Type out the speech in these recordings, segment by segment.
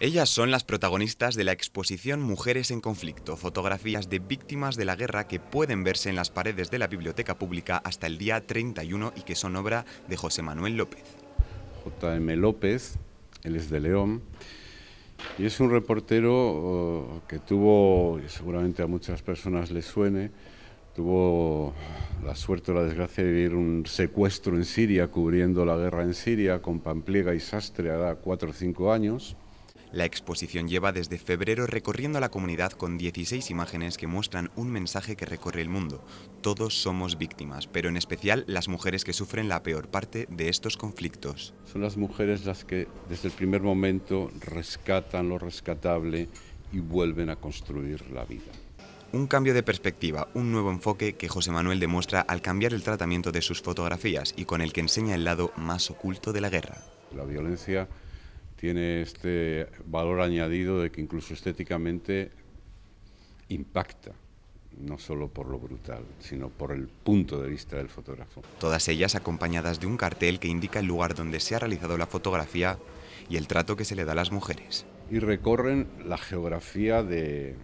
Ellas son las protagonistas de la exposición Mujeres en Conflicto, fotografías de víctimas de la guerra que pueden verse en las paredes de la Biblioteca Pública hasta el día 31 y que son obra de José Manuel López. J.M. López, él es de León, y es un reportero oh, que tuvo, seguramente a muchas personas les suene, tuvo la suerte o la desgracia de vivir un secuestro en Siria, cubriendo la guerra en Siria con Pampliega y Sastre, a cuatro o cinco años la exposición lleva desde febrero recorriendo la comunidad con 16 imágenes que muestran un mensaje que recorre el mundo. Todos somos víctimas, pero en especial las mujeres que sufren la peor parte de estos conflictos. Son las mujeres las que desde el primer momento rescatan lo rescatable y vuelven a construir la vida un cambio de perspectiva, un nuevo enfoque que José Manuel demuestra al cambiar el tratamiento de sus fotografías y con el que enseña el lado más oculto de la guerra. La violencia tiene este valor añadido de que incluso estéticamente impacta, no solo por lo brutal, sino por el punto de vista del fotógrafo. Todas ellas acompañadas de un cartel que indica el lugar donde se ha realizado la fotografía y el trato que se le da a las mujeres. Y recorren la geografía del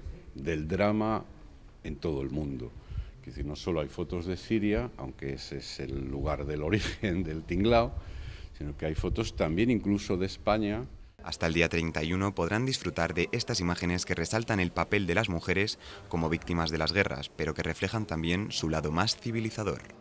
drama en todo el mundo. Es decir, no solo hay fotos de Siria, aunque ese es el lugar del origen del tinglao, sino que hay fotos también incluso de España. Hasta el día 31 podrán disfrutar de estas imágenes que resaltan el papel de las mujeres como víctimas de las guerras, pero que reflejan también su lado más civilizador.